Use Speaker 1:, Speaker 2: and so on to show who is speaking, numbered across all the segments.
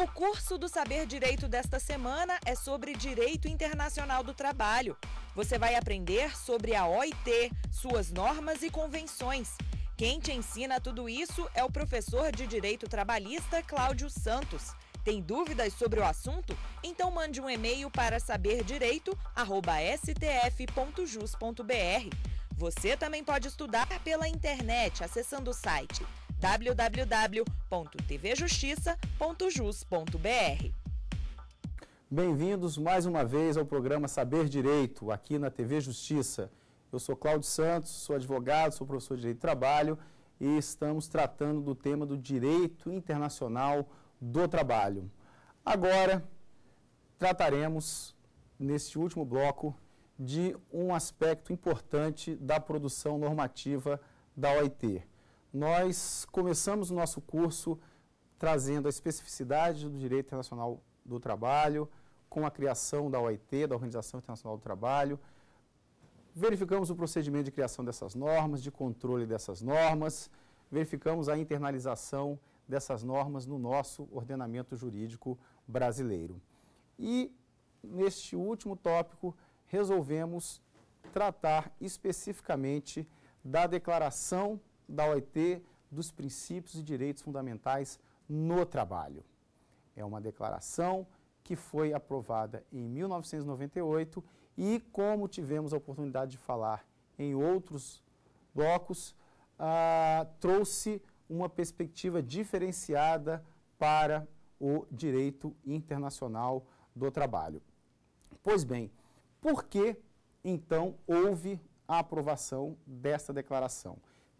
Speaker 1: O curso do Saber Direito desta semana é sobre Direito Internacional do Trabalho. Você vai aprender sobre a OIT, suas normas e convenções. Quem te ensina tudo isso é o professor de Direito Trabalhista Cláudio Santos. Tem dúvidas sobre o assunto? Então mande um e-mail para saberdireito@stf.jus.br. Você também pode estudar pela internet acessando o site www.tvjustiça.jus.br.
Speaker 2: Bem-vindos mais uma vez ao programa Saber Direito, aqui na TV Justiça. Eu sou Cláudio Santos, sou advogado, sou professor de Direito do Trabalho e estamos tratando do tema do direito internacional do trabalho. Agora, trataremos, neste último bloco, de um aspecto importante da produção normativa da OIT nós começamos o nosso curso trazendo a especificidade do direito internacional do trabalho, com a criação da OIT, da Organização Internacional do Trabalho. Verificamos o procedimento de criação dessas normas, de controle dessas normas, verificamos a internalização dessas normas no nosso ordenamento jurídico brasileiro. E, neste último tópico, resolvemos tratar especificamente da Declaração da OIT dos princípios e direitos fundamentais no trabalho. É uma declaração que foi aprovada em 1998 e, como tivemos a oportunidade de falar em outros blocos, ah, trouxe uma perspectiva diferenciada para o direito internacional do trabalho. Pois bem, por que então houve a aprovação desta declaração?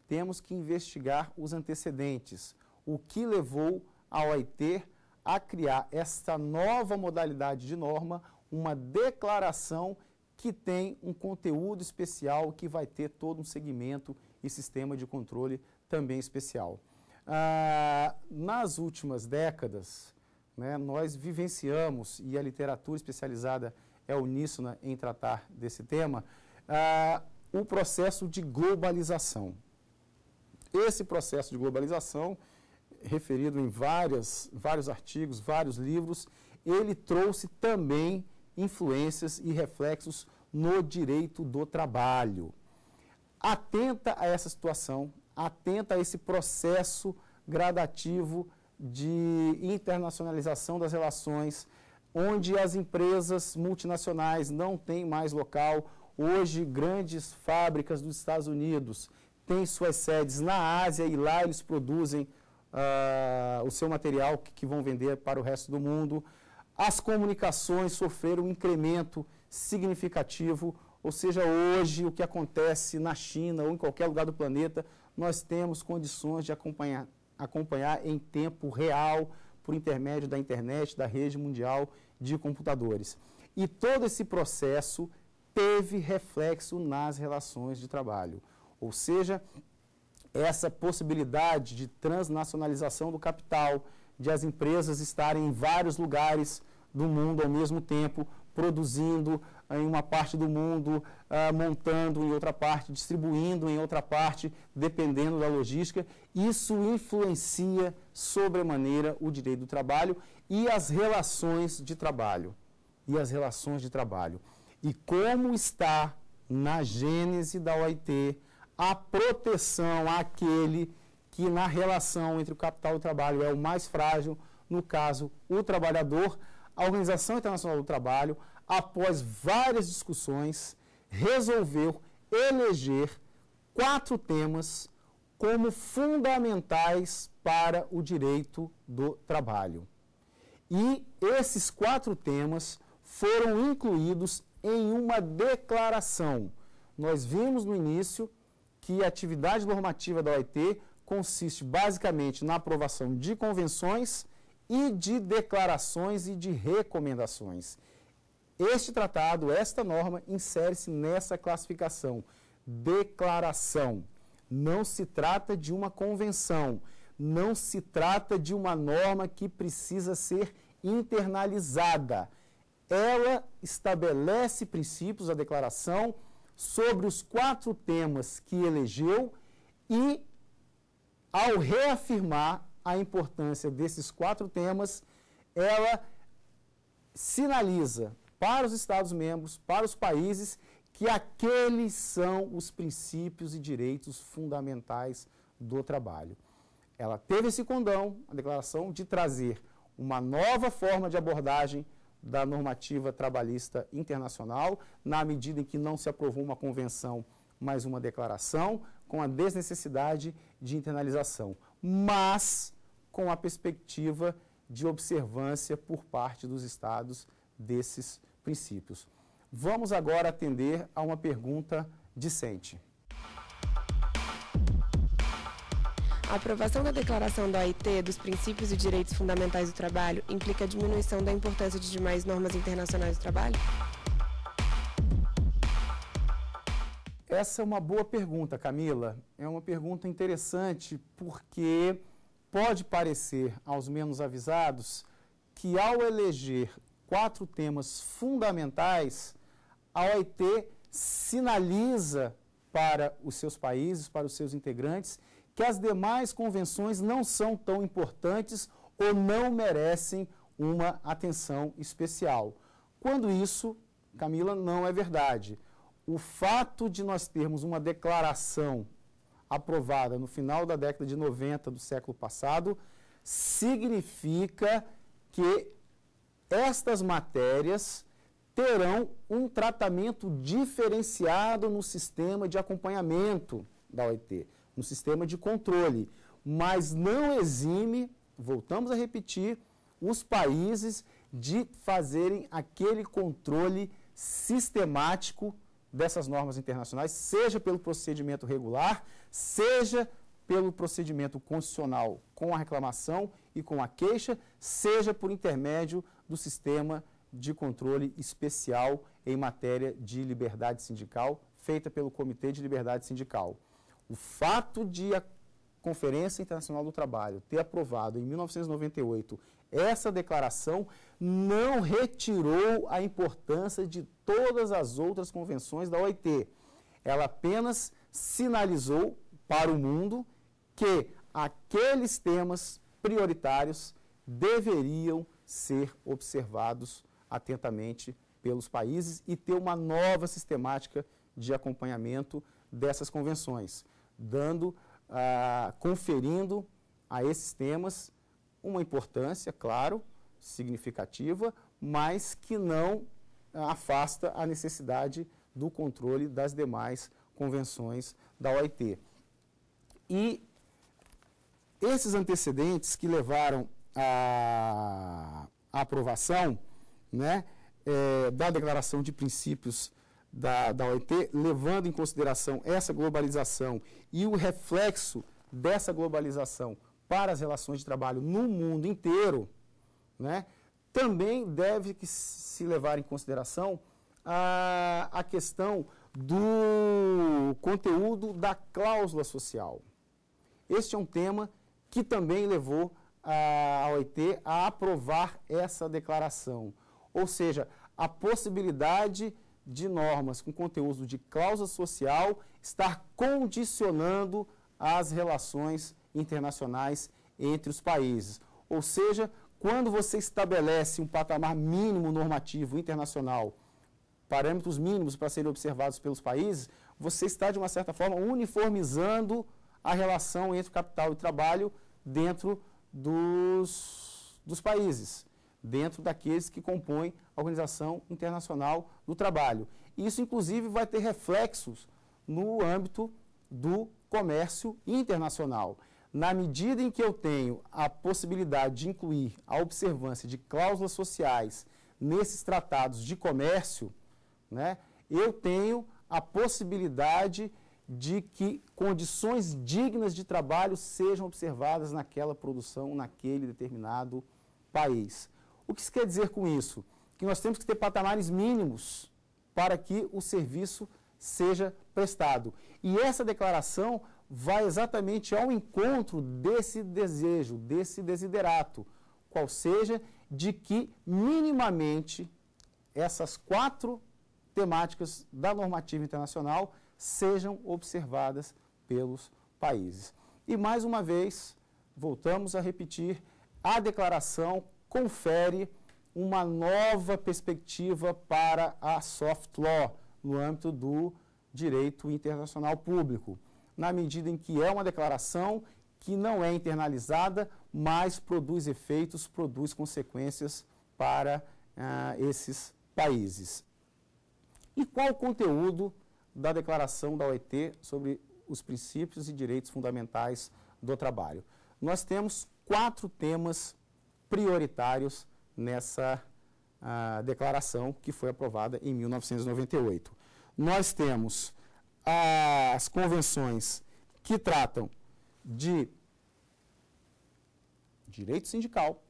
Speaker 2: temos que investigar os antecedentes, o que levou a OIT a criar esta nova modalidade de norma, uma declaração que tem um conteúdo especial, que vai ter todo um segmento e sistema de controle também especial. Ah, nas últimas décadas, né, nós vivenciamos, e a literatura especializada é uníssona em tratar desse tema, ah, o processo de globalização esse processo de globalização, referido em várias, vários artigos, vários livros, ele trouxe também influências e reflexos no direito do trabalho. Atenta a essa situação, atenta a esse processo gradativo de internacionalização das relações, onde as empresas multinacionais não têm mais local. Hoje, grandes fábricas dos Estados Unidos tem suas sedes na Ásia e lá eles produzem uh, o seu material que, que vão vender para o resto do mundo. As comunicações sofreram um incremento significativo, ou seja, hoje o que acontece na China ou em qualquer lugar do planeta, nós temos condições de acompanhar, acompanhar em tempo real por intermédio da internet, da rede mundial de computadores. E todo esse processo teve reflexo nas relações de trabalho. Ou seja, essa possibilidade de transnacionalização do capital, de as empresas estarem em vários lugares do mundo ao mesmo tempo, produzindo ah, em uma parte do mundo, ah, montando em outra parte, distribuindo em outra parte, dependendo da logística. Isso influencia sobremaneira o direito do trabalho e as relações de trabalho. E as relações de trabalho. E como está na gênese da OIT, a proteção àquele que na relação entre o capital e o trabalho é o mais frágil, no caso, o trabalhador. A Organização Internacional do Trabalho, após várias discussões, resolveu eleger quatro temas como fundamentais para o direito do trabalho. E esses quatro temas foram incluídos em uma declaração. Nós vimos no início que a atividade normativa da OIT consiste basicamente na aprovação de convenções e de declarações e de recomendações. Este tratado, esta norma, insere-se nessa classificação. Declaração. Não se trata de uma convenção, não se trata de uma norma que precisa ser internalizada. Ela estabelece princípios, a declaração, sobre os quatro temas que elegeu e, ao reafirmar a importância desses quatro temas, ela sinaliza para os Estados-membros, para os países, que aqueles são os princípios e direitos fundamentais do trabalho. Ela teve esse condão, a declaração, de trazer uma nova forma de abordagem da normativa trabalhista internacional, na medida em que não se aprovou uma convenção, mas uma declaração, com a desnecessidade de internalização, mas com a perspectiva de observância por parte dos estados desses princípios. Vamos agora atender a uma pergunta dissente.
Speaker 1: A aprovação da Declaração da OIT dos princípios e direitos fundamentais do trabalho implica a diminuição da importância de demais normas internacionais do trabalho?
Speaker 2: Essa é uma boa pergunta, Camila. É uma pergunta interessante porque pode parecer aos menos avisados que ao eleger quatro temas fundamentais, a OIT sinaliza para os seus países, para os seus integrantes, que as demais convenções não são tão importantes ou não merecem uma atenção especial. Quando isso, Camila, não é verdade. O fato de nós termos uma declaração aprovada no final da década de 90 do século passado significa que estas matérias terão um tratamento diferenciado no sistema de acompanhamento da OIT no sistema de controle, mas não exime, voltamos a repetir, os países de fazerem aquele controle sistemático dessas normas internacionais, seja pelo procedimento regular, seja pelo procedimento constitucional com a reclamação e com a queixa, seja por intermédio do sistema de controle especial em matéria de liberdade sindical, feita pelo Comitê de Liberdade Sindical. O fato de a Conferência Internacional do Trabalho ter aprovado em 1998 essa declaração não retirou a importância de todas as outras convenções da OIT. Ela apenas sinalizou para o mundo que aqueles temas prioritários deveriam ser observados atentamente pelos países e ter uma nova sistemática de acompanhamento dessas convenções dando, ah, conferindo a esses temas uma importância, claro, significativa, mas que não ah, afasta a necessidade do controle das demais convenções da OIT. E esses antecedentes que levaram à aprovação né, é, da Declaração de Princípios da, da OIT, levando em consideração essa globalização e o reflexo dessa globalização para as relações de trabalho no mundo inteiro, né, também deve se levar em consideração a, a questão do conteúdo da cláusula social. Este é um tema que também levou a OIT a aprovar essa declaração, ou seja, a possibilidade de de normas com conteúdo de cláusula social estar condicionando as relações internacionais entre os países. Ou seja, quando você estabelece um patamar mínimo normativo internacional, parâmetros mínimos para serem observados pelos países, você está, de uma certa forma, uniformizando a relação entre capital e trabalho dentro dos, dos países dentro daqueles que compõem a Organização Internacional do Trabalho. Isso, inclusive, vai ter reflexos no âmbito do comércio internacional. Na medida em que eu tenho a possibilidade de incluir a observância de cláusulas sociais nesses tratados de comércio, né, eu tenho a possibilidade de que condições dignas de trabalho sejam observadas naquela produção, naquele determinado país. O que se quer dizer com isso? Que nós temos que ter patamares mínimos para que o serviço seja prestado. E essa declaração vai exatamente ao encontro desse desejo, desse desiderato, qual seja, de que minimamente essas quatro temáticas da normativa internacional sejam observadas pelos países. E mais uma vez, voltamos a repetir, a declaração confere uma nova perspectiva para a soft law no âmbito do direito internacional público, na medida em que é uma declaração que não é internalizada, mas produz efeitos, produz consequências para ah, esses países. E qual o conteúdo da declaração da OIT sobre os princípios e direitos fundamentais do trabalho? Nós temos quatro temas prioritários nessa ah, declaração que foi aprovada em 1998. Nós temos ah, as convenções que tratam de direito sindical,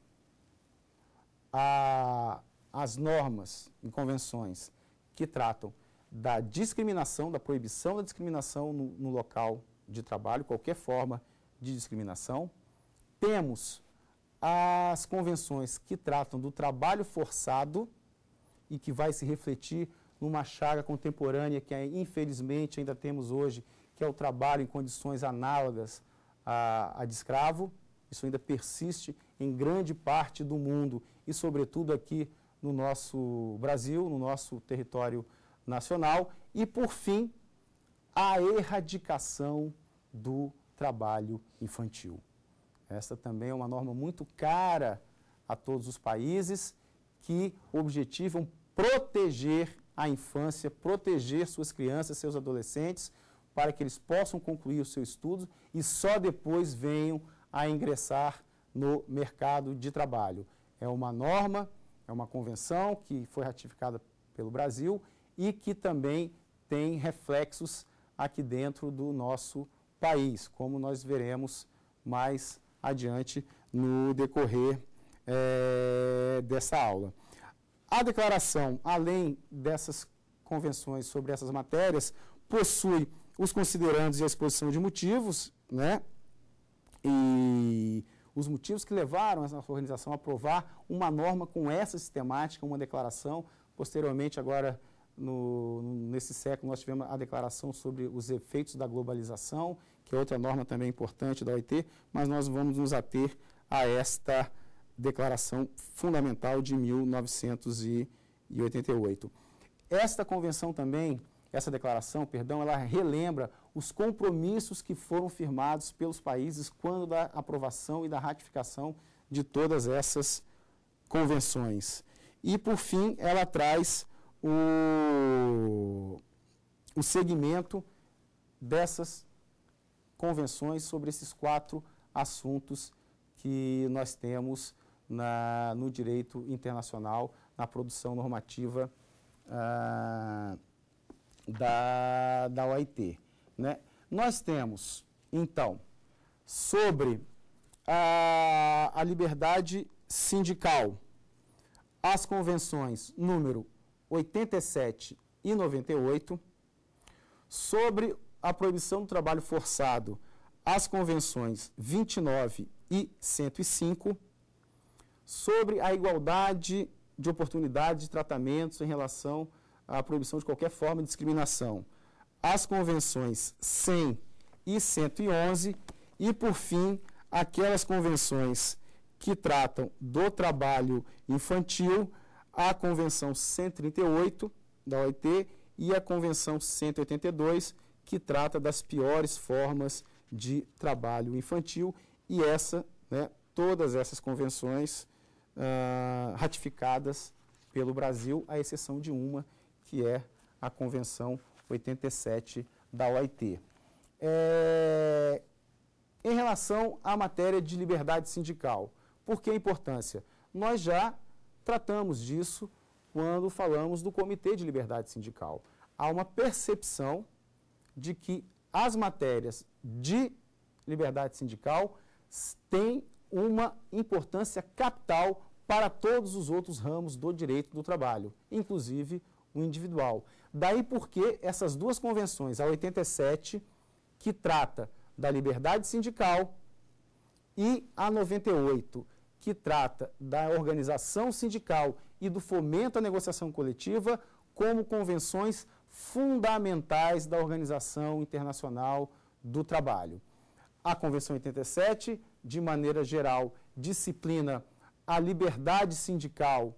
Speaker 2: a, as normas e convenções que tratam da discriminação, da proibição da discriminação no, no local de trabalho, qualquer forma de discriminação. Temos as convenções que tratam do trabalho forçado e que vai se refletir numa chaga contemporânea que, infelizmente, ainda temos hoje, que é o trabalho em condições análogas a, de escravo. Isso ainda persiste em grande parte do mundo e, sobretudo, aqui no nosso Brasil, no nosso território nacional. E, por fim, a erradicação do trabalho infantil. Essa também é uma norma muito cara a todos os países que objetivam proteger a infância, proteger suas crianças, seus adolescentes, para que eles possam concluir o seu estudo e só depois venham a ingressar no mercado de trabalho. É uma norma, é uma convenção que foi ratificada pelo Brasil e que também tem reflexos aqui dentro do nosso país, como nós veremos mais adiante no decorrer é, dessa aula. A declaração, além dessas convenções sobre essas matérias, possui os considerandos e a exposição de motivos, né? E os motivos que levaram essa organização a aprovar uma norma com essa sistemática, uma declaração. Posteriormente, agora, no, nesse século, nós tivemos a declaração sobre os efeitos da globalização, que é outra norma também é importante da OIT, mas nós vamos nos ater a esta Declaração Fundamental de 1988. Esta convenção também, essa declaração, perdão, ela relembra os compromissos que foram firmados pelos países quando da aprovação e da ratificação de todas essas convenções. E, por fim, ela traz o, o segmento dessas convenções sobre esses quatro assuntos que nós temos na, no direito internacional, na produção normativa ah, da, da OIT. Né? Nós temos, então, sobre a, a liberdade sindical, as convenções número 87 e 98, sobre a proibição do trabalho forçado às convenções 29 e 105, sobre a igualdade de oportunidade de tratamentos em relação à proibição de qualquer forma de discriminação, às convenções 100 e 111 e, por fim, aquelas convenções que tratam do trabalho infantil, a Convenção 138 da OIT e a Convenção 182 que trata das piores formas de trabalho infantil e essa, né, todas essas convenções uh, ratificadas pelo Brasil, à exceção de uma, que é a Convenção 87 da OIT. É, em relação à matéria de liberdade sindical, por que a importância? Nós já tratamos disso quando falamos do Comitê de Liberdade Sindical. Há uma percepção de que as matérias de liberdade sindical têm uma importância capital para todos os outros ramos do direito do trabalho, inclusive o individual. Daí porque essas duas convenções, a 87, que trata da liberdade sindical, e a 98, que trata da organização sindical e do fomento à negociação coletiva, como convenções fundamentais da Organização Internacional do Trabalho. A Convenção 87, de maneira geral, disciplina a liberdade sindical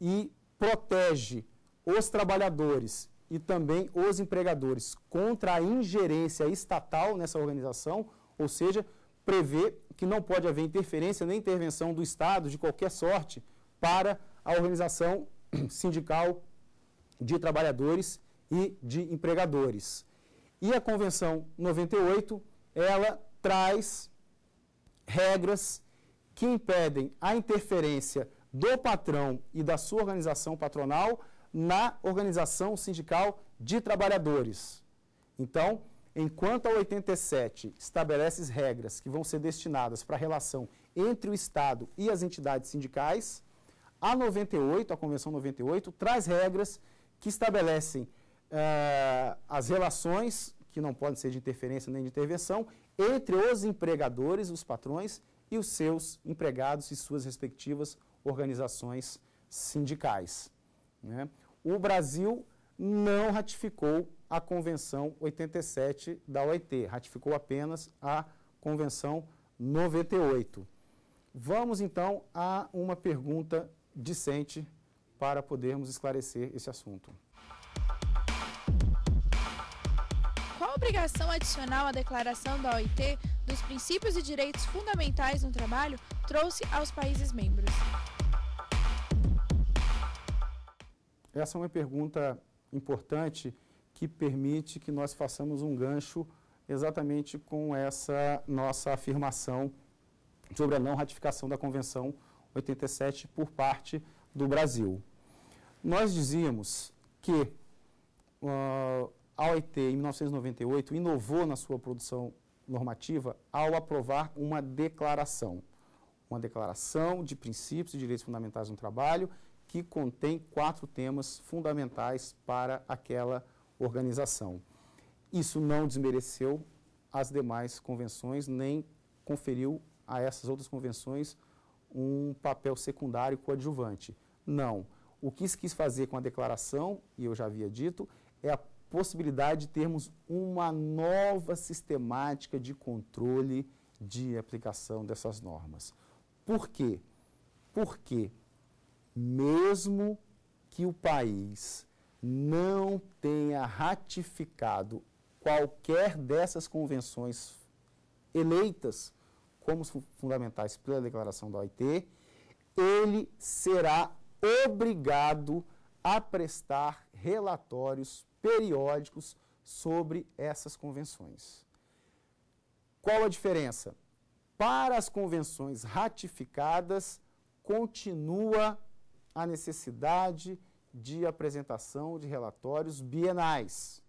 Speaker 2: e protege os trabalhadores e também os empregadores contra a ingerência estatal nessa organização, ou seja, prevê que não pode haver interferência nem intervenção do Estado de qualquer sorte para a organização sindical de trabalhadores e de empregadores. E a Convenção 98, ela traz regras que impedem a interferência do patrão e da sua organização patronal na organização sindical de trabalhadores. Então, enquanto a 87 estabelece regras que vão ser destinadas para a relação entre o Estado e as entidades sindicais, a 98, a Convenção 98, traz regras que estabelecem uh, as relações, que não podem ser de interferência nem de intervenção, entre os empregadores, os patrões, e os seus empregados e suas respectivas organizações sindicais. Né? O Brasil não ratificou a Convenção 87 da OIT, ratificou apenas a Convenção 98. Vamos então a uma pergunta dissente para podermos esclarecer esse assunto.
Speaker 1: obrigação adicional à declaração da OIT dos princípios e direitos fundamentais no trabalho trouxe aos países membros?
Speaker 2: Essa é uma pergunta importante que permite que nós façamos um gancho exatamente com essa nossa afirmação sobre a não ratificação da Convenção 87 por parte do Brasil. Nós dizíamos que uh, a OIT, em 1998, inovou na sua produção normativa ao aprovar uma declaração. Uma declaração de princípios e direitos fundamentais no trabalho que contém quatro temas fundamentais para aquela organização. Isso não desmereceu as demais convenções, nem conferiu a essas outras convenções um papel secundário coadjuvante. Não. O que se quis fazer com a declaração, e eu já havia dito, é a possibilidade de termos uma nova sistemática de controle de aplicação dessas normas. Por quê? Porque, mesmo que o país não tenha ratificado qualquer dessas convenções eleitas como fundamentais pela declaração da OIT, ele será obrigado a prestar relatórios periódicos sobre essas convenções. Qual a diferença? Para as convenções ratificadas, continua a necessidade de apresentação de relatórios bienais.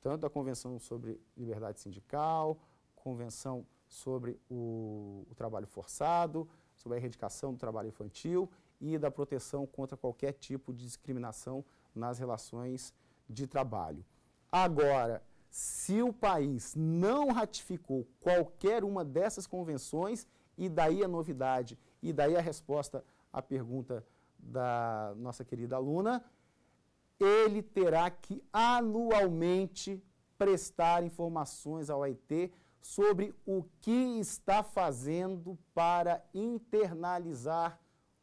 Speaker 2: Tanto a Convenção sobre Liberdade Sindical, Convenção sobre o, o Trabalho Forçado, sobre a erradicação do trabalho infantil e da proteção contra qualquer tipo de discriminação nas relações de trabalho. Agora, se o país não ratificou qualquer uma dessas convenções, e daí a novidade, e daí a resposta à pergunta da nossa querida aluna, ele terá que anualmente prestar informações ao AIT sobre o que está fazendo para internalizar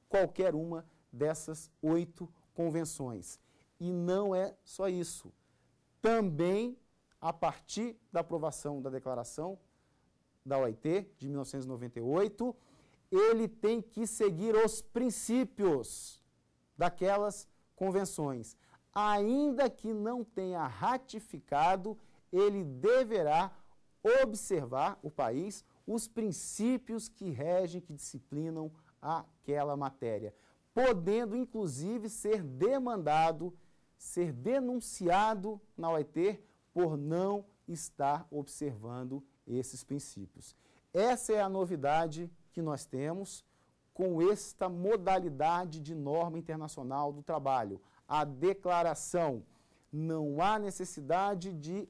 Speaker 2: qualquer uma dessas oito convenções. E não é só isso. Também, a partir da aprovação da declaração da OIT de 1998, ele tem que seguir os princípios daquelas convenções. Ainda que não tenha ratificado, ele deverá observar o país, os princípios que regem, que disciplinam aquela matéria, podendo inclusive ser demandado ser denunciado na OIT por não estar observando esses princípios. Essa é a novidade que nós temos com esta modalidade de norma internacional do trabalho, a declaração. Não há necessidade de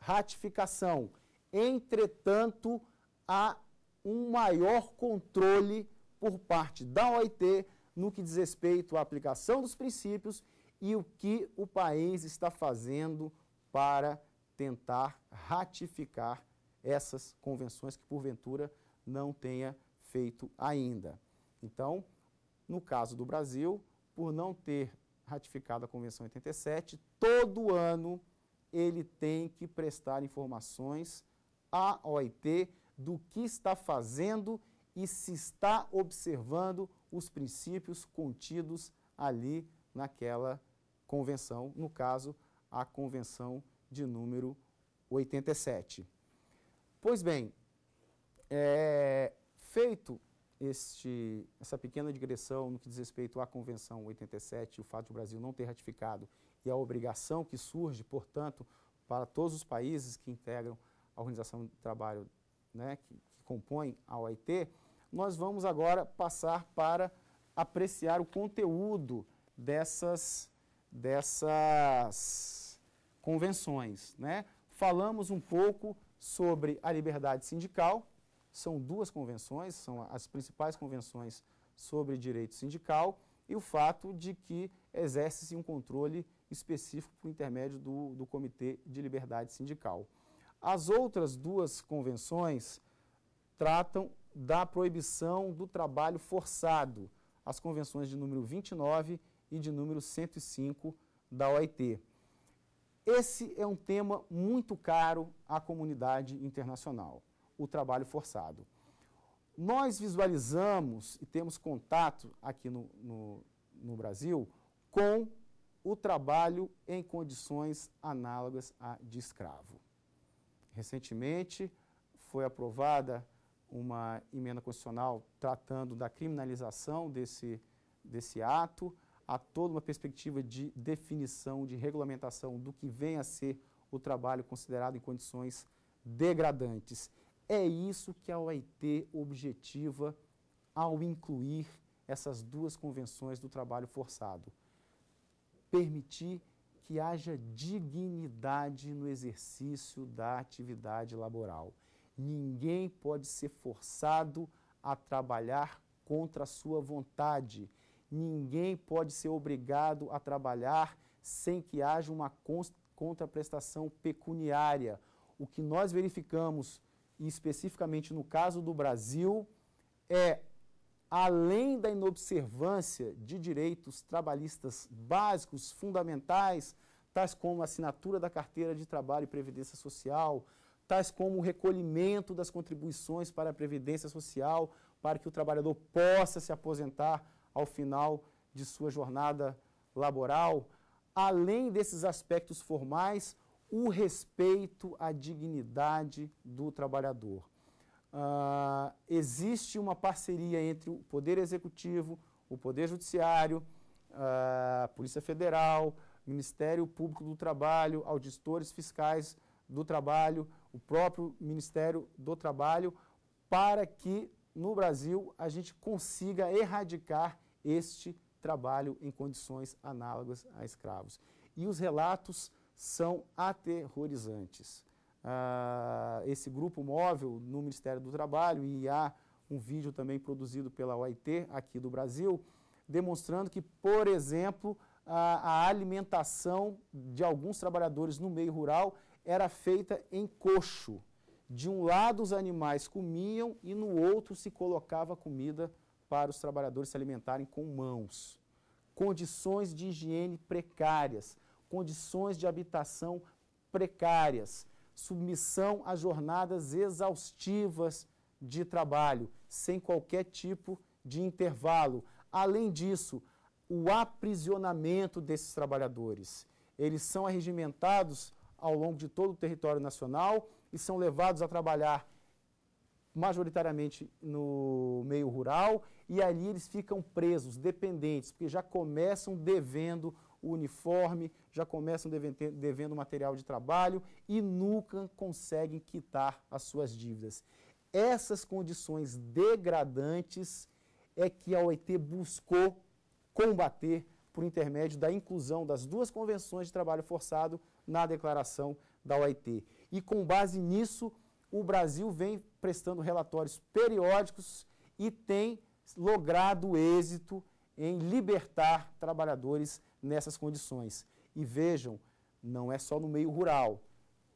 Speaker 2: ratificação. Entretanto, há um maior controle por parte da OIT no que diz respeito à aplicação dos princípios e o que o país está fazendo para tentar ratificar essas convenções que, porventura, não tenha feito ainda. Então, no caso do Brasil, por não ter ratificado a Convenção 87, todo ano ele tem que prestar informações à OIT do que está fazendo e se está observando os princípios contidos ali naquela convenção, no caso, a convenção de número 87. Pois bem, é, feito este, essa pequena digressão no que diz respeito à Convenção 87, o fato de o Brasil não ter ratificado e a obrigação que surge, portanto, para todos os países que integram a Organização do Trabalho, né, que, que compõem a OIT, nós vamos agora passar para apreciar o conteúdo dessas dessas convenções. Né? Falamos um pouco sobre a liberdade sindical, são duas convenções, são as principais convenções sobre direito sindical e o fato de que exerce-se um controle específico por intermédio do, do Comitê de Liberdade Sindical. As outras duas convenções tratam da proibição do trabalho forçado, as convenções de número 29 e de número 105 da OIT. Esse é um tema muito caro à comunidade internacional, o trabalho forçado. Nós visualizamos e temos contato aqui no, no, no Brasil com o trabalho em condições análogas à de escravo. Recentemente foi aprovada uma emenda constitucional tratando da criminalização desse, desse ato há toda uma perspectiva de definição, de regulamentação do que vem a ser o trabalho considerado em condições degradantes. É isso que a OIT objetiva ao incluir essas duas convenções do trabalho forçado. Permitir que haja dignidade no exercício da atividade laboral. Ninguém pode ser forçado a trabalhar contra a sua vontade, Ninguém pode ser obrigado a trabalhar sem que haja uma contraprestação pecuniária. O que nós verificamos, e especificamente no caso do Brasil, é além da inobservância de direitos trabalhistas básicos, fundamentais, tais como a assinatura da carteira de trabalho e previdência social, tais como o recolhimento das contribuições para a previdência social, para que o trabalhador possa se aposentar ao final de sua jornada laboral. Além desses aspectos formais, o respeito à dignidade do trabalhador. Uh, existe uma parceria entre o Poder Executivo, o Poder Judiciário, a uh, Polícia Federal, Ministério Público do Trabalho, auditores fiscais do trabalho, o próprio Ministério do Trabalho, para que no Brasil a gente consiga erradicar este trabalho em condições análogas a escravos. E os relatos são aterrorizantes. Ah, esse grupo móvel no Ministério do Trabalho, e há um vídeo também produzido pela OIT aqui do Brasil, demonstrando que, por exemplo, a, a alimentação de alguns trabalhadores no meio rural era feita em coxo. De um lado os animais comiam e no outro se colocava comida para os trabalhadores se alimentarem com mãos. Condições de higiene precárias, condições de habitação precárias, submissão a jornadas exaustivas de trabalho, sem qualquer tipo de intervalo. Além disso, o aprisionamento desses trabalhadores. Eles são arregimentados ao longo de todo o território nacional e são levados a trabalhar majoritariamente no meio rural e ali eles ficam presos, dependentes, porque já começam devendo o uniforme, já começam devendo material de trabalho e nunca conseguem quitar as suas dívidas. Essas condições degradantes é que a OIT buscou combater por intermédio da inclusão das duas convenções de trabalho forçado na declaração da OIT e com base nisso o Brasil vem prestando relatórios periódicos e tem logrado êxito em libertar trabalhadores nessas condições. E vejam, não é só no meio rural.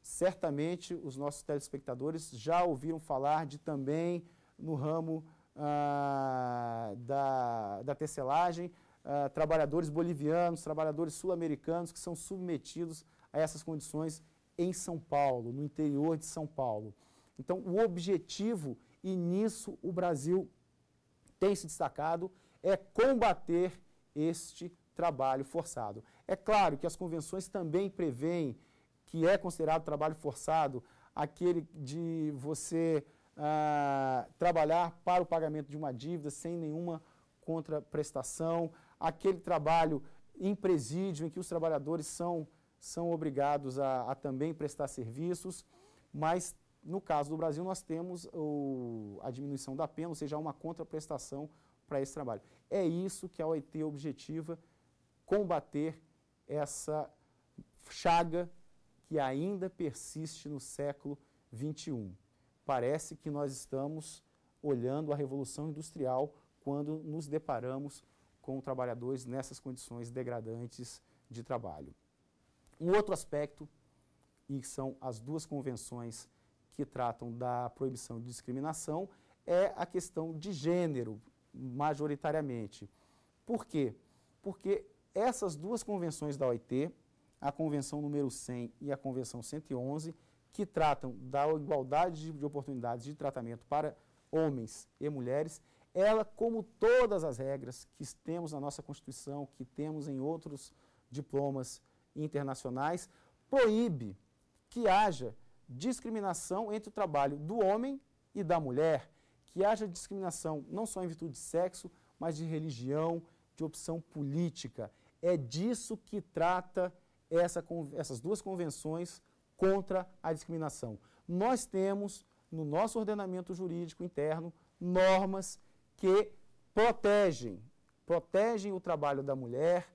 Speaker 2: Certamente os nossos telespectadores já ouviram falar de também no ramo ah, da, da tecelagem, ah, trabalhadores bolivianos, trabalhadores sul-americanos que são submetidos a essas condições em São Paulo, no interior de São Paulo. Então, o objetivo, e nisso o Brasil tem se destacado, é combater este trabalho forçado. É claro que as convenções também prevêem que é considerado trabalho forçado aquele de você ah, trabalhar para o pagamento de uma dívida sem nenhuma contraprestação, aquele trabalho em presídio em que os trabalhadores são são obrigados a, a também prestar serviços, mas no caso do Brasil nós temos o, a diminuição da pena, ou seja, uma contraprestação para esse trabalho. É isso que a OIT objetiva, combater essa chaga que ainda persiste no século XXI. Parece que nós estamos olhando a Revolução Industrial quando nos deparamos com trabalhadores nessas condições degradantes de trabalho um outro aspecto, e são as duas convenções que tratam da proibição de discriminação, é a questão de gênero, majoritariamente. Por quê? Porque essas duas convenções da OIT, a Convenção número 100 e a Convenção 111, que tratam da igualdade de oportunidades de tratamento para homens e mulheres, ela, como todas as regras que temos na nossa Constituição, que temos em outros diplomas internacionais, proíbe que haja discriminação entre o trabalho do homem e da mulher, que haja discriminação não só em virtude de sexo, mas de religião, de opção política. É disso que trata essa, essas duas convenções contra a discriminação. Nós temos no nosso ordenamento jurídico interno normas que protegem, protegem o trabalho da mulher,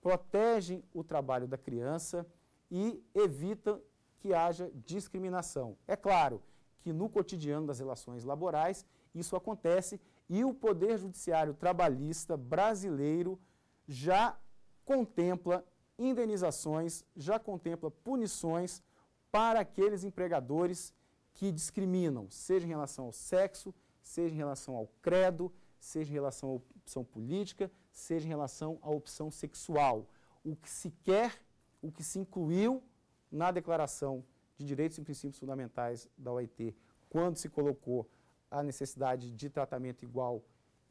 Speaker 2: protegem o trabalho da criança e evitam que haja discriminação. É claro que no cotidiano das relações laborais isso acontece e o Poder Judiciário Trabalhista brasileiro já contempla indenizações, já contempla punições para aqueles empregadores que discriminam, seja em relação ao sexo, seja em relação ao credo, seja em relação à opção política, seja em relação à opção sexual. O que se quer, o que se incluiu na Declaração de Direitos e Princípios Fundamentais da OIT, quando se colocou a necessidade de tratamento igual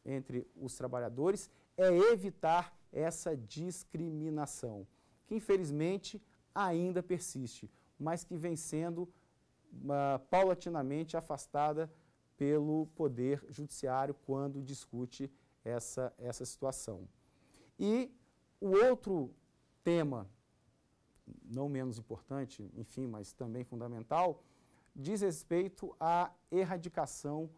Speaker 2: entre os trabalhadores, é evitar essa discriminação, que infelizmente ainda persiste, mas que vem sendo uh, paulatinamente afastada pelo Poder Judiciário quando discute essa, essa situação. E o outro tema, não menos importante, enfim, mas também fundamental, diz respeito à erradicação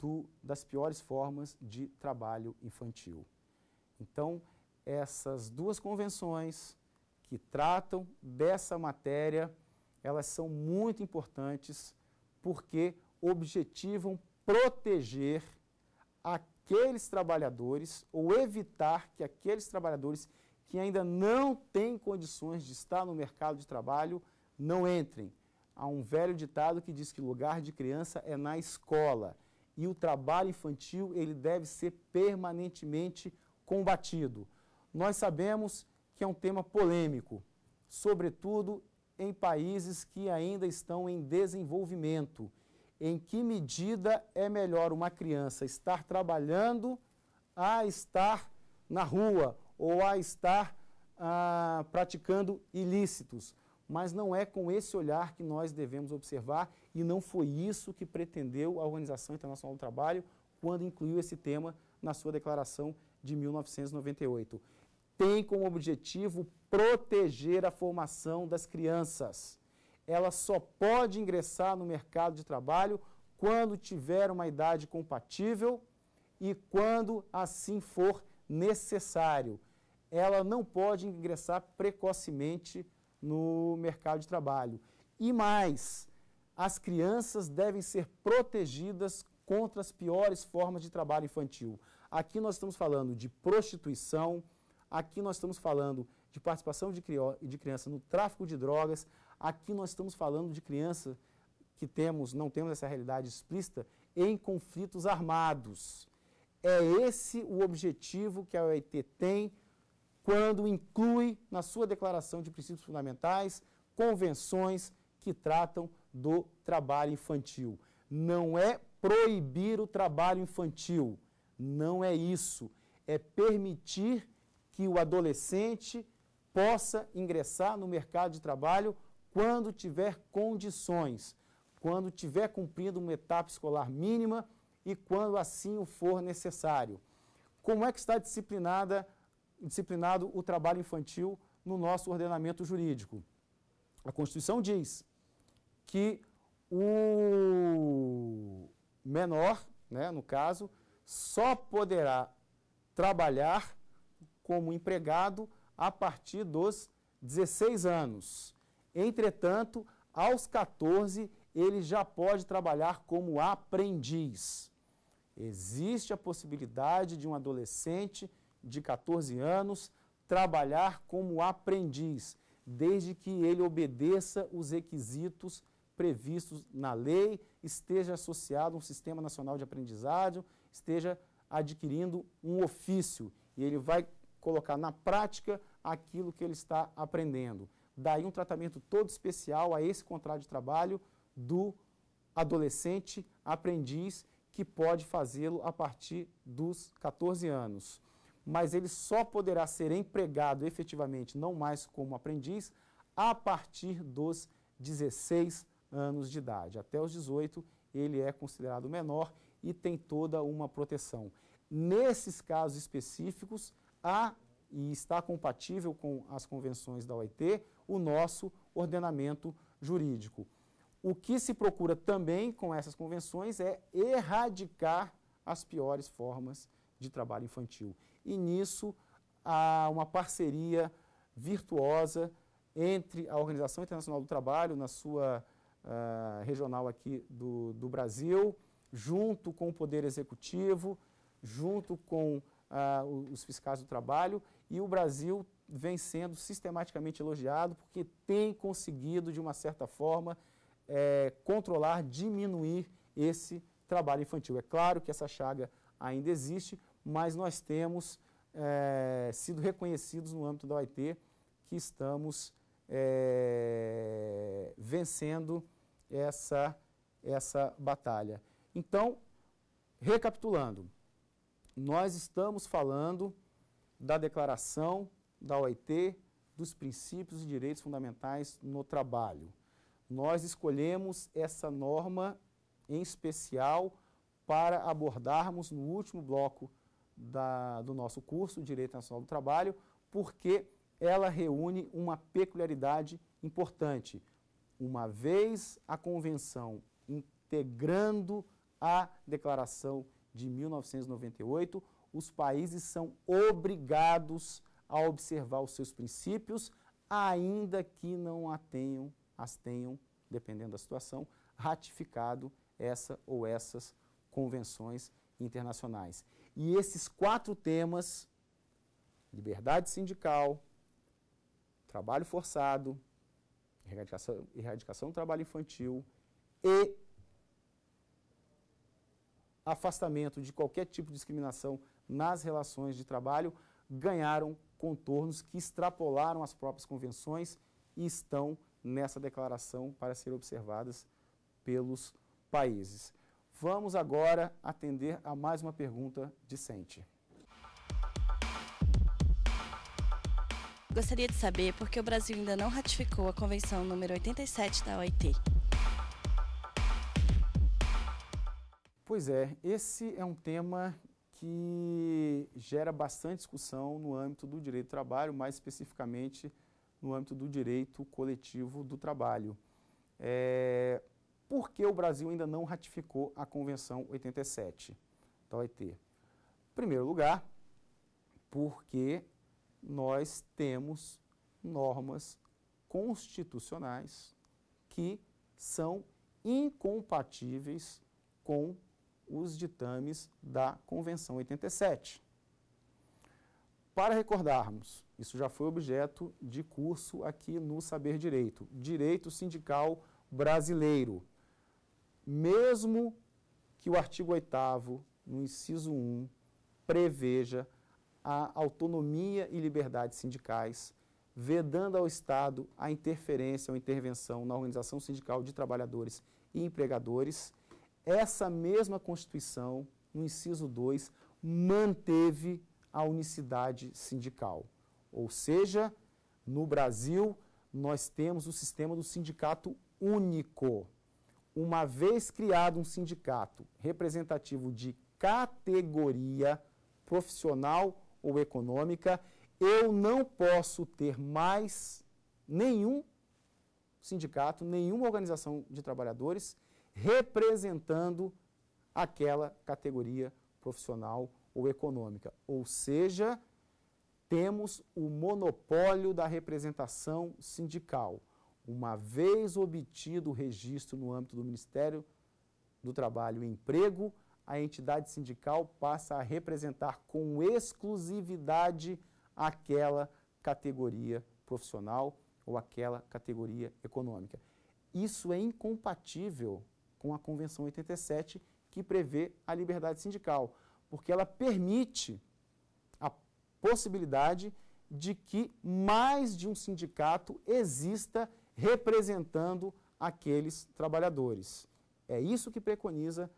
Speaker 2: do, das piores formas de trabalho infantil. Então, essas duas convenções que tratam dessa matéria, elas são muito importantes porque objetivam proteger aqueles trabalhadores ou evitar que aqueles trabalhadores que ainda não têm condições de estar no mercado de trabalho não entrem. Há um velho ditado que diz que lugar de criança é na escola e o trabalho infantil ele deve ser permanentemente combatido. Nós sabemos que é um tema polêmico, sobretudo em países que ainda estão em desenvolvimento em que medida é melhor uma criança estar trabalhando a estar na rua ou a estar ah, praticando ilícitos. Mas não é com esse olhar que nós devemos observar e não foi isso que pretendeu a Organização Internacional do Trabalho quando incluiu esse tema na sua declaração de 1998. Tem como objetivo proteger a formação das crianças ela só pode ingressar no mercado de trabalho quando tiver uma idade compatível e quando assim for necessário. Ela não pode ingressar precocemente no mercado de trabalho. E mais, as crianças devem ser protegidas contra as piores formas de trabalho infantil. Aqui nós estamos falando de prostituição, aqui nós estamos falando de participação de, de criança no tráfico de drogas, Aqui nós estamos falando de criança que temos, não temos essa realidade explícita, em conflitos armados. É esse o objetivo que a OIT tem quando inclui na sua declaração de princípios fundamentais convenções que tratam do trabalho infantil. Não é proibir o trabalho infantil, não é isso. É permitir que o adolescente possa ingressar no mercado de trabalho quando tiver condições, quando tiver cumprido uma etapa escolar mínima e quando assim o for necessário. Como é que está disciplinada, disciplinado o trabalho infantil no nosso ordenamento jurídico? A Constituição diz que o menor, né, no caso, só poderá trabalhar como empregado a partir dos 16 anos. Entretanto, aos 14, ele já pode trabalhar como aprendiz. Existe a possibilidade de um adolescente de 14 anos trabalhar como aprendiz, desde que ele obedeça os requisitos previstos na lei, esteja associado a um sistema nacional de aprendizagem, esteja adquirindo um ofício e ele vai colocar na prática aquilo que ele está aprendendo daí um tratamento todo especial a esse contrato de trabalho do adolescente aprendiz que pode fazê-lo a partir dos 14 anos. Mas ele só poderá ser empregado efetivamente, não mais como aprendiz, a partir dos 16 anos de idade. Até os 18, ele é considerado menor e tem toda uma proteção. Nesses casos específicos, há e está compatível com as convenções da OIT, o nosso ordenamento jurídico. O que se procura também com essas convenções é erradicar as piores formas de trabalho infantil. E nisso há uma parceria virtuosa entre a Organização Internacional do Trabalho, na sua uh, regional aqui do, do, Brasil, junto com o Poder Executivo, junto com uh, os fiscais do trabalho e o Brasil vem sendo sistematicamente elogiado porque tem conseguido, de uma certa forma, é, controlar, diminuir esse trabalho infantil. É claro que essa chaga ainda existe, mas nós temos é, sido reconhecidos no âmbito da OIT que estamos é, vencendo essa, essa batalha. Então, recapitulando, nós estamos falando da declaração da OIT dos princípios e direitos fundamentais no trabalho. Nós escolhemos essa norma em especial para abordarmos no último bloco da, do nosso curso, Direito Nacional do Trabalho, porque ela reúne uma peculiaridade importante. Uma vez a convenção integrando a declaração de 1998, os países são obrigados a observar os seus princípios, ainda que não a tenham, as tenham, dependendo da situação, ratificado essa ou essas convenções internacionais. E esses quatro temas liberdade sindical, trabalho forçado, erradicação, erradicação, do trabalho infantil e afastamento de qualquer tipo de discriminação nas relações de trabalho ganharam contornos que extrapolaram as próprias convenções e estão nessa declaração para serem observadas pelos países. Vamos agora atender a mais uma pergunta decente.
Speaker 1: Gostaria de saber por que o Brasil ainda não ratificou a Convenção número 87 da OIT.
Speaker 2: Pois é, esse é um tema que gera bastante discussão no âmbito do direito do trabalho, mais especificamente no âmbito do direito coletivo do trabalho. É, por que o Brasil ainda não ratificou a Convenção 87 da OIT? Em primeiro lugar, porque nós temos normas constitucionais que são incompatíveis com os ditames da Convenção 87. Para recordarmos, isso já foi objeto de curso aqui no Saber Direito, Direito Sindical Brasileiro. Mesmo que o artigo 8 no inciso 1, preveja a autonomia e liberdade sindicais, vedando ao Estado a interferência ou intervenção na organização sindical de trabalhadores e empregadores, essa mesma Constituição, no inciso 2, manteve a unicidade sindical. Ou seja, no Brasil, nós temos o sistema do sindicato único. Uma vez criado um sindicato representativo de categoria profissional ou econômica, eu não posso ter mais nenhum sindicato, nenhuma organização de trabalhadores representando aquela categoria profissional ou econômica. Ou seja, temos o monopólio da representação sindical. Uma vez obtido o registro no âmbito do Ministério do Trabalho e Emprego, a entidade sindical passa a representar com exclusividade aquela categoria profissional ou aquela categoria econômica. Isso é incompatível com a Convenção 87, que prevê a liberdade sindical, porque ela permite a possibilidade de que mais de um sindicato exista representando aqueles trabalhadores. É isso que preconiza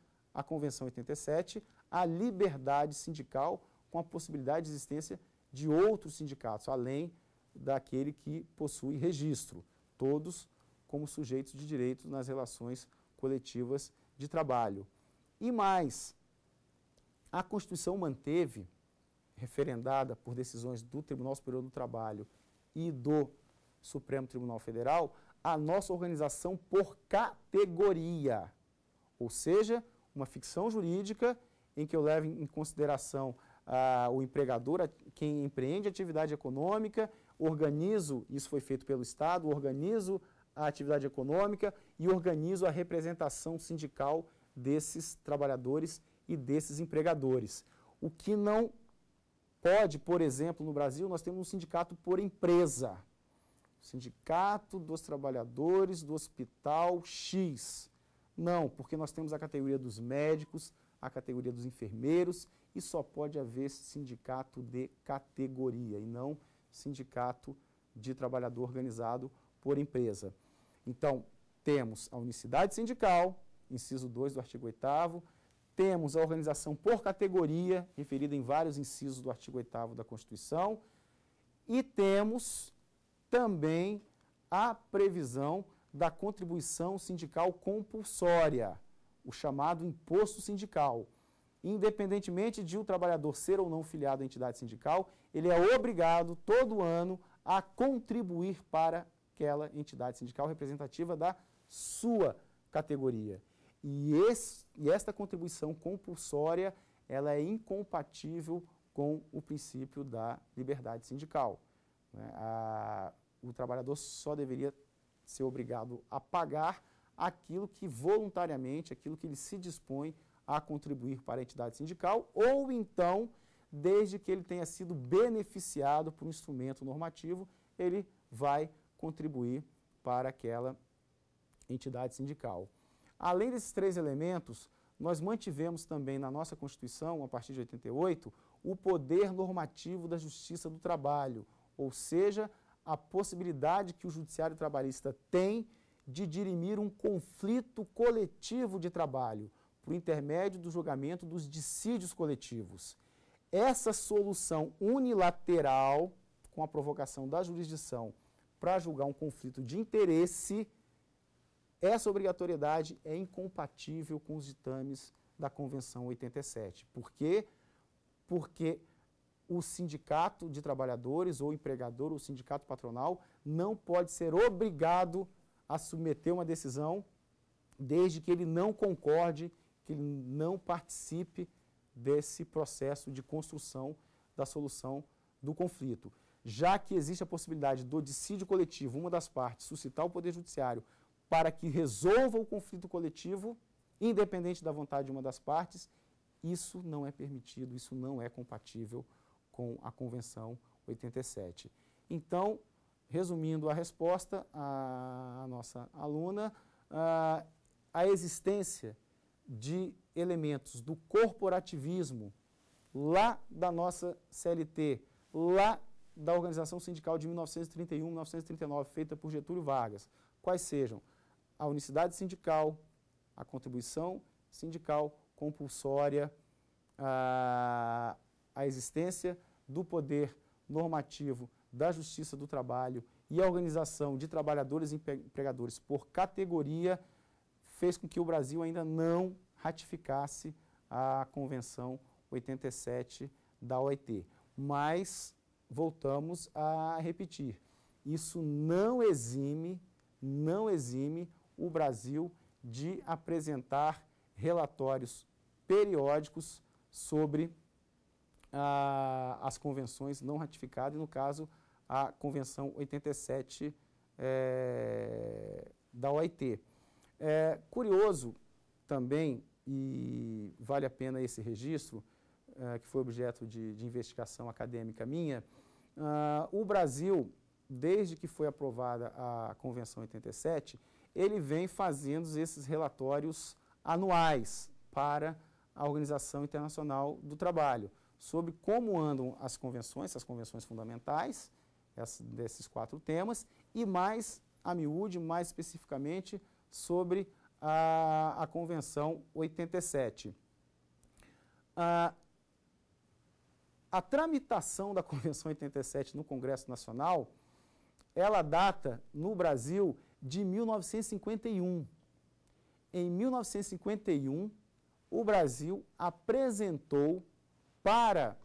Speaker 2: a Convenção 87, a liberdade sindical com a possibilidade de existência de outros sindicatos, além daquele que possui registro, todos como sujeitos de direitos nas relações coletivas de trabalho. E mais, a Constituição manteve, referendada por decisões do Tribunal Superior do Trabalho e do Supremo Tribunal Federal, a nossa organização por categoria, ou seja, uma ficção jurídica em que eu levo em consideração ah, o empregador, quem empreende atividade econômica, organizo, isso foi feito pelo Estado, organizo a atividade econômica e organizo a representação sindical desses trabalhadores e desses empregadores. O que não pode, por exemplo, no Brasil, nós temos um sindicato por empresa. Sindicato dos Trabalhadores do Hospital X. Não, porque nós temos a categoria dos médicos, a categoria dos enfermeiros e só pode haver sindicato de categoria e não sindicato de trabalhador organizado por empresa. Então, temos a unicidade sindical, inciso 2 do artigo 8 temos a organização por categoria, referida em vários incisos do artigo 8 da Constituição, e temos também a previsão da contribuição sindical compulsória, o chamado imposto sindical. Independentemente de o trabalhador ser ou não filiado à entidade sindical, ele é obrigado todo ano a contribuir para aquela entidade sindical representativa da sua categoria. E, esse, e esta contribuição compulsória ela é incompatível com o princípio da liberdade sindical. Né? A, o trabalhador só deveria ser obrigado a pagar aquilo que voluntariamente, aquilo que ele se dispõe a contribuir para a entidade sindical, ou então, desde que ele tenha sido beneficiado por um instrumento normativo, ele vai contribuir para aquela entidade sindical. Além desses três elementos, nós mantivemos também na nossa Constituição, a partir de 88, o poder normativo da Justiça do Trabalho, ou seja, a possibilidade que o Judiciário Trabalhista tem de dirimir um conflito coletivo de trabalho por intermédio do julgamento dos dissídios coletivos. Essa solução unilateral, com a provocação da jurisdição para julgar um conflito de interesse, essa obrigatoriedade é incompatível com os ditames da Convenção 87. Por quê? Porque o sindicato de trabalhadores ou empregador ou sindicato patronal não pode ser obrigado a submeter uma decisão desde que ele não concorde, que ele não participe desse processo de construção da solução do conflito já que existe a possibilidade do dissídio coletivo, uma das partes, suscitar o Poder Judiciário para que resolva o conflito coletivo, independente da vontade de uma das partes, isso não é permitido, isso não é compatível com a Convenção 87. Então, resumindo a resposta à nossa aluna, a existência de elementos do corporativismo lá da nossa CLT, lá da organização sindical de 1931-1939, feita por Getúlio Vargas, quais sejam a unicidade sindical, a contribuição sindical compulsória, a, a existência do poder normativo da justiça do trabalho e a organização de trabalhadores e empregadores por categoria fez com que o Brasil ainda não ratificasse a Convenção 87 da OIT. Mas voltamos a repetir, isso não exime, não exime o Brasil de apresentar relatórios periódicos sobre ah, as convenções não ratificadas, e no caso a Convenção 87 é, eh, da OIT. É eh, curioso também, e vale a pena esse registro, eh, que foi objeto de, de investigação acadêmica minha, uh, o Brasil, desde que foi aprovada a Convenção 87, ele vem fazendo esses relatórios anuais para a Organização Internacional do Trabalho, sobre como andam as convenções, as convenções fundamentais, desses quatro temas, e mais a miúde, mais especificamente, sobre a, a Convenção 87. A tramitação da Convenção 87 no Congresso Nacional, ela data no Brasil de 1951. Em 1951, o Brasil apresentou para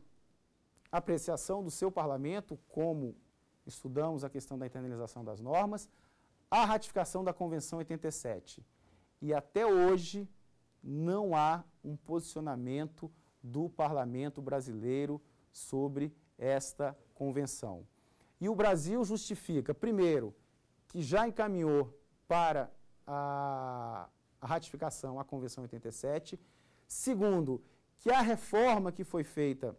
Speaker 2: apreciação do seu parlamento, como estudamos a questão da internalização das normas, a ratificação da Convenção 87. E até hoje não há um posicionamento do parlamento brasileiro sobre esta convenção. E o Brasil justifica, primeiro, que já encaminhou para a, a ratificação a Convenção 87, segundo, que a reforma que foi feita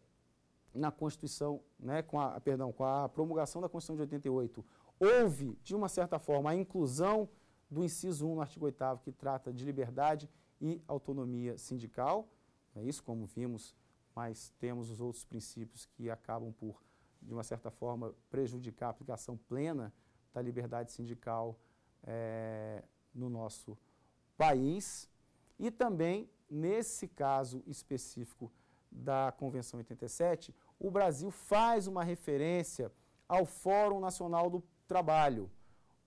Speaker 2: na Constituição, né, com a, perdão, com a promulgação da Constituição de 88, houve, de uma certa forma, a inclusão do inciso 1 no artigo 8 que trata de liberdade e autonomia sindical, é isso como vimos mas temos os outros princípios que acabam por, de uma certa forma, prejudicar a aplicação plena da liberdade sindical é, no nosso país. E também, nesse caso específico da Convenção 87, o Brasil faz uma referência ao Fórum Nacional do Trabalho,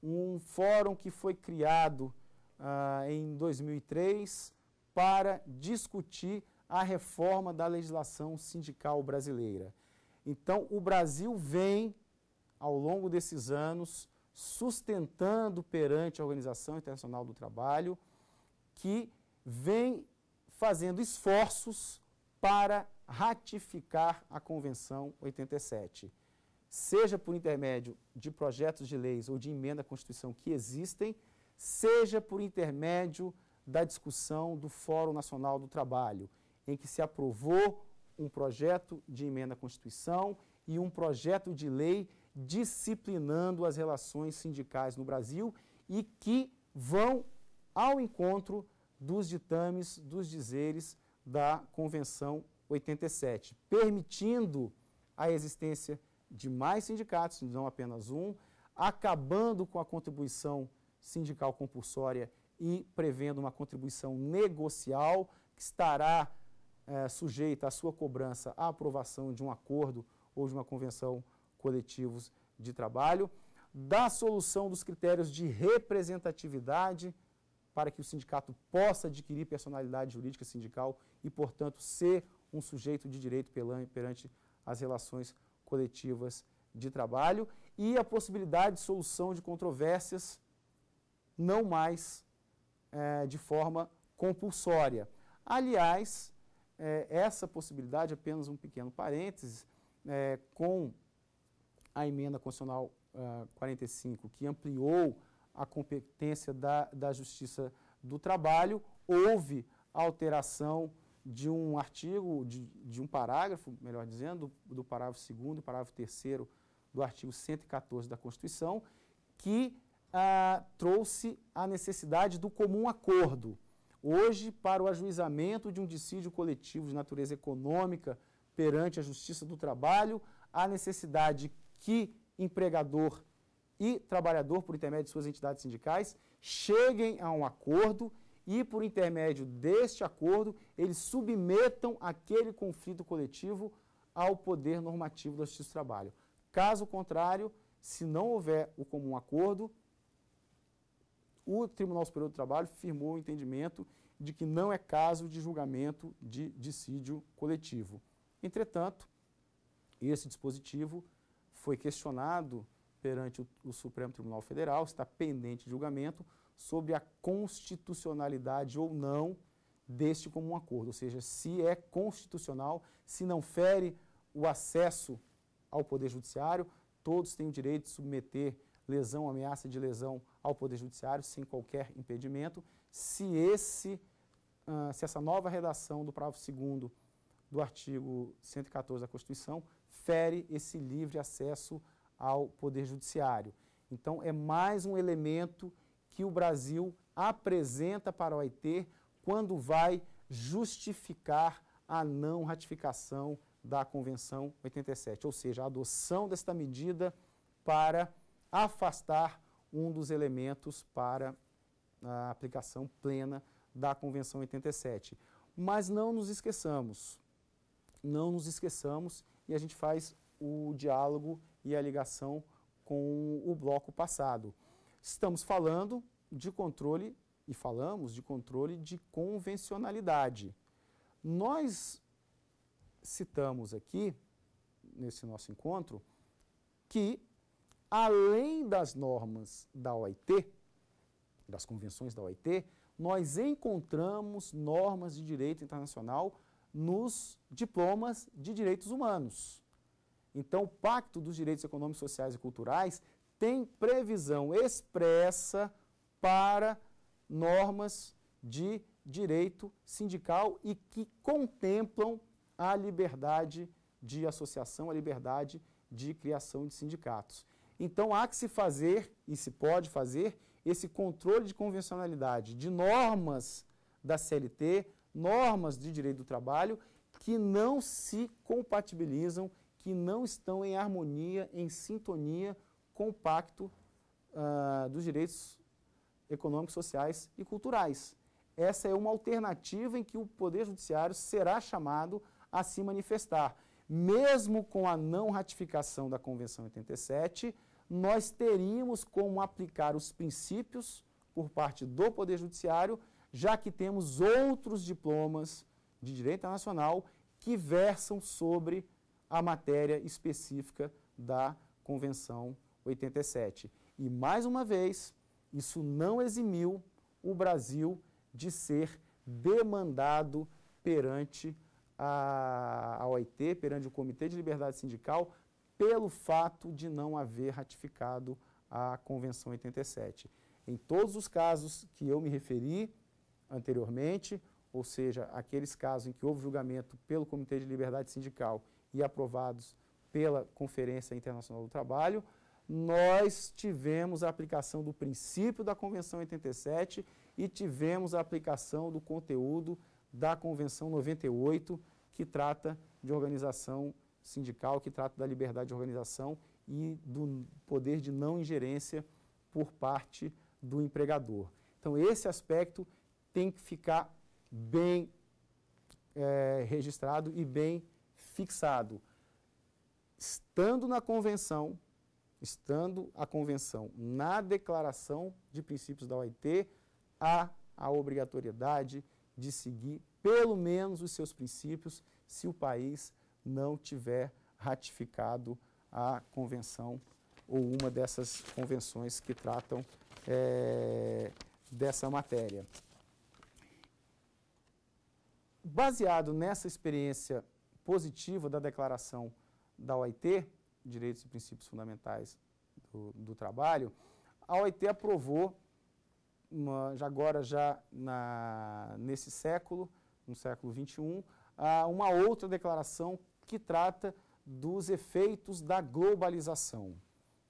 Speaker 2: um fórum que foi criado ah, em 2003 para discutir a reforma da legislação sindical brasileira. Então, o Brasil vem, ao longo desses anos, sustentando perante a Organização Internacional do Trabalho, que vem fazendo esforços para ratificar a Convenção 87, seja por intermédio de projetos de leis ou de emenda à Constituição que existem, seja por intermédio da discussão do Fórum Nacional do Trabalho em que se aprovou um projeto de emenda à Constituição e um projeto de lei disciplinando as relações sindicais no Brasil e que vão ao encontro dos ditames, dos dizeres da Convenção 87, permitindo a existência de mais sindicatos, não apenas um, acabando com a contribuição sindical compulsória e prevendo uma contribuição negocial que estará é, sujeita à sua cobrança à aprovação de um acordo ou de uma convenção coletivos de trabalho, da solução dos critérios de representatividade para que o sindicato possa adquirir personalidade jurídica sindical e, portanto, ser um sujeito de direito perante as relações coletivas de trabalho e a possibilidade de solução de controvérsias não mais é, de forma compulsória. Aliás, é, essa possibilidade, apenas um pequeno parênteses, é, com a emenda constitucional uh, ah, 45, que ampliou a competência da, da Justiça do Trabalho, houve alteração de um artigo, de, de um parágrafo, melhor dizendo, do, do parágrafo 2 e parágrafo 3 do artigo 114 da Constituição, que ah, trouxe a necessidade do comum acordo hoje para o ajuizamento de um dissídio coletivo de natureza econômica perante a Justiça do Trabalho, há necessidade que empregador e trabalhador, por intermédio de suas entidades sindicais, cheguem a um acordo e, por intermédio deste acordo, eles submetam aquele conflito coletivo ao poder normativo da Justiça do Trabalho. Caso contrário, se não houver o comum acordo, o Tribunal Superior do Trabalho firmou o entendimento de que não é caso de julgamento de dissídio coletivo. Entretanto, esse dispositivo foi questionado perante o, o Supremo Tribunal Federal, está pendente de julgamento, sobre a constitucionalidade ou não deste comum acordo, ou seja, se é constitucional, se não fere o acesso ao Poder Judiciário, todos têm o direito de submeter lesão, ameaça de lesão ao Poder Judiciário, sem qualquer impedimento, se, esse, uh, se essa nova redação do parágrafo 2 do artigo 114 da Constituição fere esse livre acesso ao Poder Judiciário. Então, é mais um elemento que o Brasil apresenta para o OIT quando vai justificar a não ratificação da Convenção 87, ou seja, a adoção desta medida para afastar um dos elementos para a aplicação plena da Convenção 87. Mas não nos esqueçamos, não nos esqueçamos e a gente faz o diálogo e a ligação com o bloco passado. Estamos falando de controle e falamos de controle de convencionalidade. Nós citamos aqui, nesse nosso encontro, que além das normas da OIT, das convenções da OIT, nós encontramos normas de direito internacional nos diplomas de direitos humanos. Então, o Pacto dos Direitos Econômicos, Sociais e Culturais tem previsão expressa para normas de direito sindical e que contemplam a liberdade de associação, a liberdade de criação de sindicatos. Então há que se fazer, e se pode fazer, esse controle de convencionalidade de normas da CLT, normas de direito do trabalho, que não se compatibilizam, que não estão em harmonia, em sintonia com o pacto uh, dos direitos econômicos, sociais e culturais. Essa é uma alternativa em que o Poder Judiciário será chamado a se manifestar mesmo com a não ratificação da Convenção 87, nós teríamos como aplicar os princípios por parte do Poder Judiciário, já que temos outros diplomas de direito internacional que versam sobre a matéria específica da Convenção 87. E mais uma vez, isso não eximiu o Brasil de ser demandado perante a, a OIT, perante o Comitê de Liberdade Sindical, pelo fato de não haver ratificado a Convenção 87. Em todos os casos que eu me referi anteriormente, ou seja, aqueles casos em que houve julgamento pelo Comitê de Liberdade Sindical e aprovados pela Conferência Internacional do Trabalho, nós tivemos a aplicação do princípio da Convenção 87 e tivemos a aplicação do conteúdo da Convenção 98, que trata de organização sindical, que trata da liberdade de organização e do poder de não ingerência por parte do empregador. Então, esse aspecto tem que ficar bem é, registrado e bem fixado. Estando na convenção, estando a convenção na declaração de princípios da OIT, há a obrigatoriedade de seguir pelo menos os seus princípios se o país não tiver ratificado a convenção ou uma dessas convenções que tratam é, dessa matéria. Baseado nessa experiência positiva da declaração da OIT, Direitos e Princípios Fundamentais do, do Trabalho, a OIT aprovou uma, já agora já na, nesse século, no século XXI, há uma outra declaração que trata dos efeitos da globalização.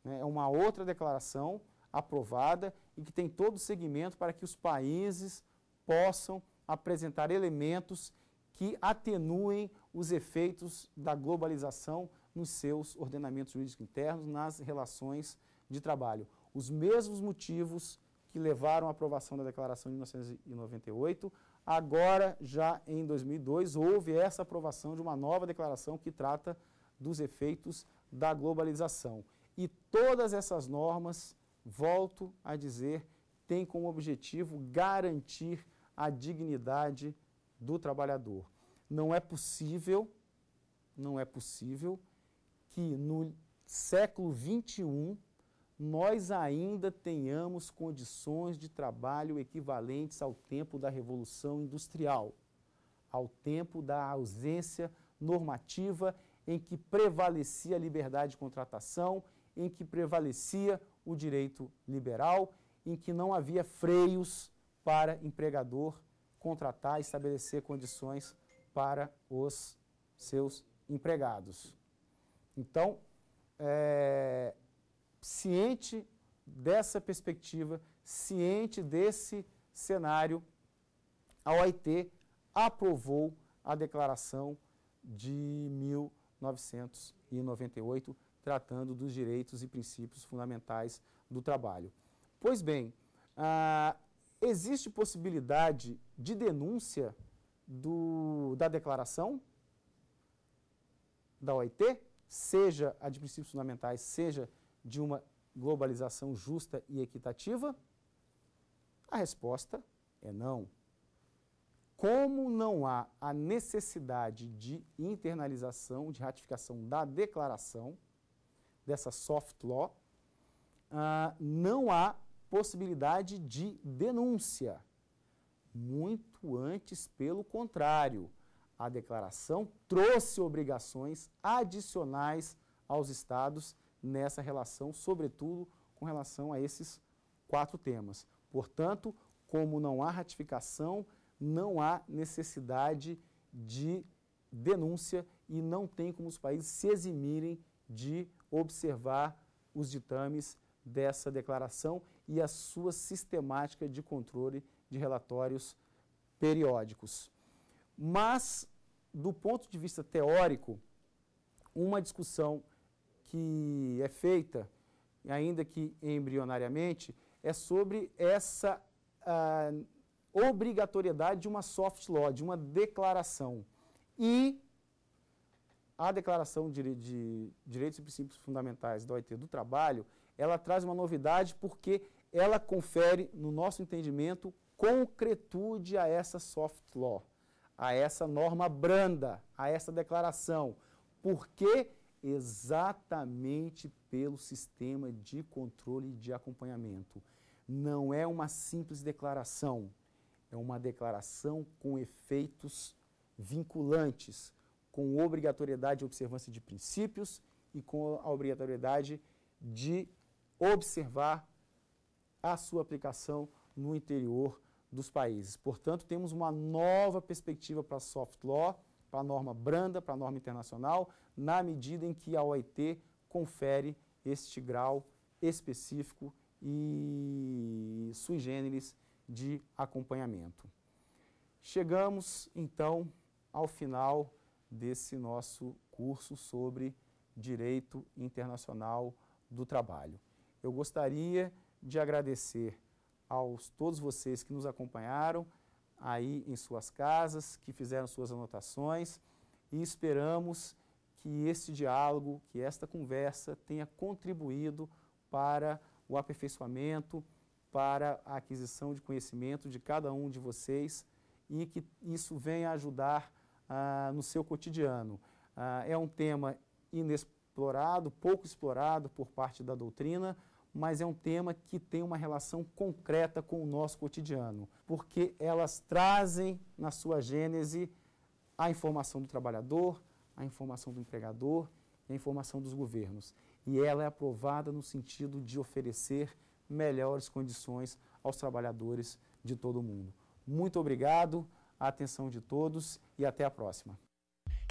Speaker 2: Né? É uma outra declaração aprovada e que tem todo o segmento para que os países possam apresentar elementos que atenuem os efeitos da globalização nos seus ordenamentos jurídicos internos, nas relações de trabalho. Os mesmos motivos que levaram à aprovação da Declaração de 1998. Agora, já em 2002, houve essa aprovação de uma nova declaração que trata dos efeitos da globalização. E todas essas normas, volto a dizer, têm como objetivo garantir a dignidade do trabalhador. Não é possível, não é possível que no século 21 nós ainda tenhamos condições de trabalho equivalentes ao tempo da Revolução Industrial, ao tempo da ausência normativa em que prevalecia a liberdade de contratação, em que prevalecia o direito liberal, em que não havia freios para empregador contratar e estabelecer condições para os seus empregados. Então, é, ciente dessa perspectiva, ciente desse cenário, a OIT aprovou a declaração de 1998, tratando dos direitos e princípios fundamentais do trabalho. Pois bem, ah, existe possibilidade de denúncia do, da declaração da OIT, seja a de princípios fundamentais, seja a de uma globalização justa e equitativa? A resposta é não. Como não há a necessidade de internalização, de ratificação da declaração, dessa soft law, ah, não há possibilidade de denúncia. Muito antes, pelo contrário, a declaração trouxe obrigações adicionais aos estados nessa relação, sobretudo com relação a esses quatro temas. Portanto, como não há ratificação, não há necessidade de denúncia e não tem como os países se eximirem de observar os ditames dessa declaração e a sua sistemática de controle de relatórios periódicos. Mas, do ponto de vista teórico, uma discussão que é feita, ainda que embrionariamente, é sobre essa ah, obrigatoriedade de uma soft law, de uma declaração. E a Declaração de, de Direitos e Princípios Fundamentais da OIT do Trabalho, ela traz uma novidade porque ela confere, no nosso entendimento, concretude a essa soft law, a essa norma branda, a essa declaração. Porque exatamente pelo sistema de controle e de acompanhamento. Não é uma simples declaração, é uma declaração com efeitos vinculantes, com obrigatoriedade de observância de princípios e com a obrigatoriedade de observar a sua aplicação no interior dos países. Portanto, temos uma nova perspectiva para soft law para a norma branda, para a norma internacional, na medida em que a OIT confere este grau específico e sui generis de acompanhamento. Chegamos então ao final desse nosso curso sobre direito internacional do trabalho. Eu gostaria de agradecer aos todos vocês que nos acompanharam aí em suas casas, que fizeram suas anotações e esperamos que este diálogo, que esta conversa tenha contribuído para o aperfeiçoamento, para a aquisição de conhecimento de cada um de vocês e que isso venha ajudar ah, no seu cotidiano. Ah, é um tema inexplorado, pouco explorado por parte da doutrina, mas é um tema que tem uma relação concreta com o nosso cotidiano, porque elas trazem na sua gênese a informação do trabalhador, a informação do empregador e a informação dos governos. E ela é aprovada no sentido de oferecer melhores condições aos trabalhadores de todo o mundo. Muito obrigado, a atenção de todos e até a próxima.